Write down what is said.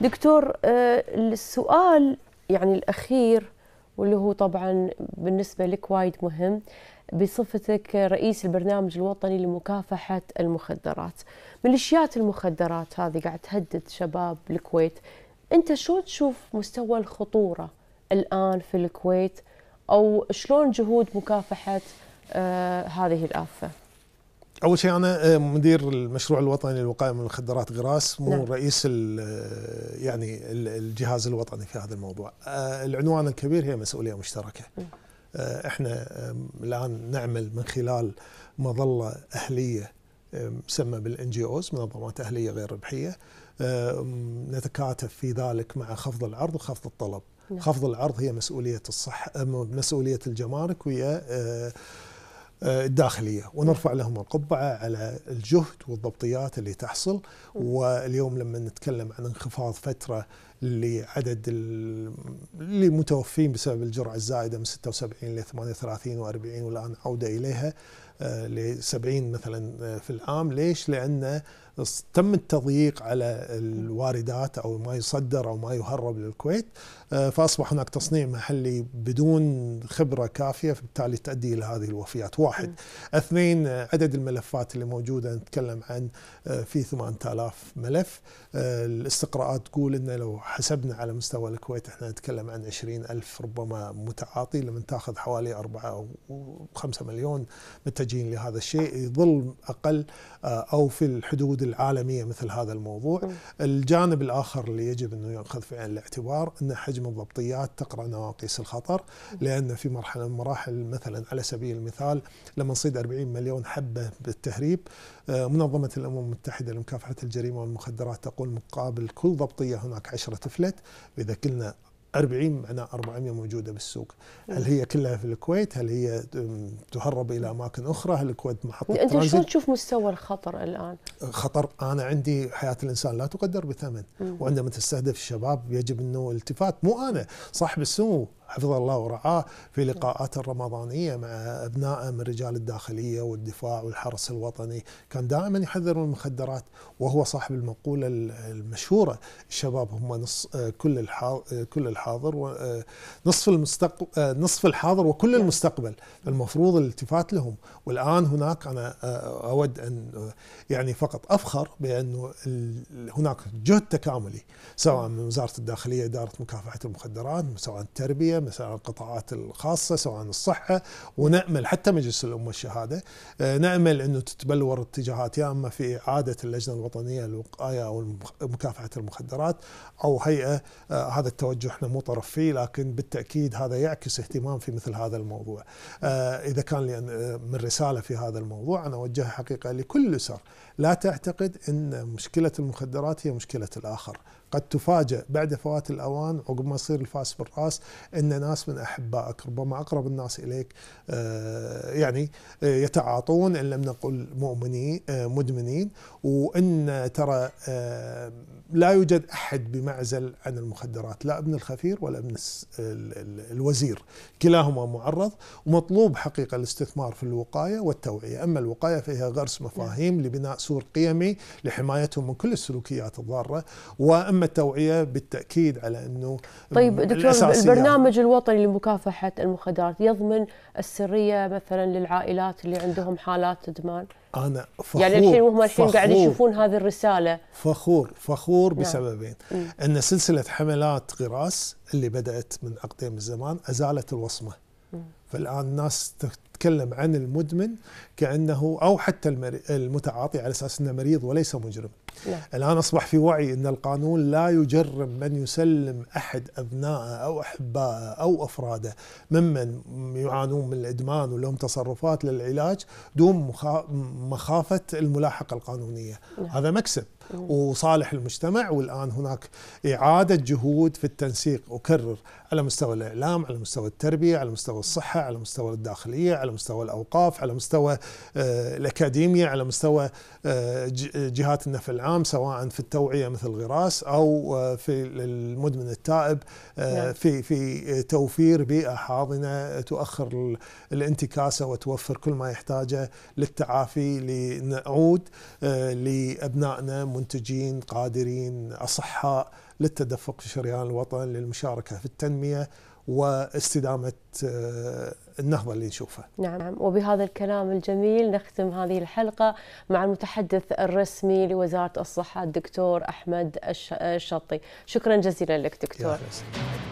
دكتور آه، السؤال يعني الأخير واللي هو طبعا بالنسبة لك وايد مهم بصفتك رئيس البرنامج الوطني لمكافحة المخدرات ميليشيات المخدرات هذه قاعد تهدد شباب الكويت أنت شو تشوف مستوى الخطورة الآن في الكويت أو شلون جهود مكافحة آه، هذه الآفة؟ اول شيء انا آه، مدير المشروع الوطني للوقايه من المخدرات غراس مو نعم. رئيس آه، يعني الجهاز الوطني في هذا الموضوع آه، العنوان الكبير هي مسؤوليه مشتركه نعم. احنا الان نعمل من خلال مظله اهليه تسمى بالان جي اوز منظمات اهليه غير ربحيه نتكاتف في ذلك مع خفض العرض وخفض الطلب نعم. خفض العرض هي مسؤوليه الصح مسؤوليه الجمارك ويا آه، الداخليه ونرفع لهم القبعه على الجهد والضبطيات اللي تحصل واليوم لما نتكلم عن انخفاض فتره لعدد اللي متوفين بسبب الجرعه الزائده من 76 ل 38 و40 والان عوده اليها آه، ل 70 مثلا آه، في العام ليش؟ لان تم التضييق على الواردات او ما يصدر او ما يهرب للكويت آه، فاصبح هناك تصنيع محلي بدون خبره كافيه فبالتالي تؤدي الى هذه الوفيات واحد اثنين عدد الملفات اللي موجوده نتكلم عن في 8000 ملف الاستقراءات تقول انه لو حسبنا على مستوى الكويت احنا نتكلم عن 20 ألف ربما متعاطي لما تاخذ حوالي 4 أو 5 مليون متجهين لهذا الشيء يظل أقل آه، أو في الحدود العالمية مثل هذا الموضوع الجانب الآخر اللي يجب أنه يأخذ في عين الاعتبار أن حجم الضبطيات تقرأ نواقيس الخطر لأن في مرحلة من المراحل مثلا على سبيل المثال لما نصيد 40 مليون حبة بالتهريب آه، منظمة الأمم المتحدة لمكافحة الجريمة والمخدرات تقول مقابل كل ضبطية هناك عشرة تفلت إذا كنا 40 معناه 400 موجودة بالسوق هل هي كلها في الكويت هل هي تهرب إلى أماكن أخرى هل الكويت محطة أنت شلون تشوف مستوى الخطر الآن خطر أنا عندي حياة الإنسان لا تقدر بثمن وعندما تستهدف الشباب يجب أنه التفات مو أنا صاحب السمو حفظه الله ورعاه في لقاءاته الرمضانيه مع ابنائه من رجال الداخليه والدفاع والحرس الوطني، كان دائما يحذر من المخدرات وهو صاحب المقوله المشهوره الشباب هم نص كل الحاضر كل الحاضر نصف المستقبل نصف الحاضر وكل المستقبل، المفروض الالتفات لهم، والان هناك انا اود ان يعني فقط افخر بانه هناك جهد تكاملي سواء من وزاره الداخليه اداره مكافحه المخدرات، سواء التربيه مثلا القطاعات الخاصه سواء الصحه ونامل حتى مجلس الامه الشهاده آه، نامل انه تتبلور اتجاهات يا اما في اعاده اللجنه الوطنيه للوقايه او مكافحه المخدرات او هيئه آه، هذا التوجه احنا مو طرف فيه لكن بالتاكيد هذا يعكس اهتمام في مثل هذا الموضوع آه، اذا كان لي من رساله في هذا الموضوع انا اوجهها حقيقه لكل اسر لا تعتقد ان مشكله المخدرات هي مشكله الاخر قد تفاجأ بعد فوات الأوان عقب ما يصير الفاس بالرأس أن ان ناس من احبائك ربما اقرب الناس اليك آه، يعني آه، يتعاطون ان لم نقل مؤمنين آه، مدمنين وان ترى لا يوجد احد بمعزل عن المخدرات لا ابن الخفير ولا ابن الوزير كلاهما معرض ومطلوب حقيقه الاستثمار في الوقايه والتوعيه اما الوقايه فيها غرس مفاهيم نعم. لبناء سور قيمي لحمايتهم من كل السلوكيات الضاره واما التوعيه بالتاكيد على انه طيب دكتور البرنامج الوطني لمكافحة المخدرات يضمن السرية مثلا للعائلات اللي عندهم حالات إدمان أنا يعني فخور يعني الحين وهم الحين قاعد يشوفون هذه الرسالة فخور فخور نعم. بسببين نعم. أن سلسلة حملات غراس اللي بدأت من أقدم الزمان أزالت الوصمة م. فالآن الناس تتكلم عن المدمن كأنه أو حتى المتعاطي على أساس أنه مريض وليس مجرم نعم. الآن أصبح في وعي أن القانون لا يجرم من يسلم أحد أبنائه أو أحبائه أو أفراده ممن يعانون من الإدمان ولهم تصرفات للعلاج دون مخافة الملاحقة القانونية لا. نعم. هذا مكسب نعم. وصالح المجتمع والان هناك اعاده جهود في التنسيق اكرر على مستوى الاعلام، على مستوى التربيه، على مستوى الصحه، على مستوى الداخليه، على مستوى الاوقاف، على مستوى آه، الاكاديميه، على مستوى آه، جهات النفع العام عام سواء في التوعيه مثل الغراس او آه، في المدمن التائب آه، نعم. في في توفير بيئه حاضنه تؤخر الانتكاسه وتوفر كل ما يحتاجه للتعافي لنعود آه، لابنائنا منتجين قادرين اصحاء للتدفق في شريان الوطن للمشاركة في التنمية واستدامة آه، النهضة اللي نشوفها نعم وبهذا الكلام الجميل نختم هذه الحلقة مع المتحدث الرسمي لوزارة الصحة الدكتور أحمد الشطي شكرا جزيلا لك دكتور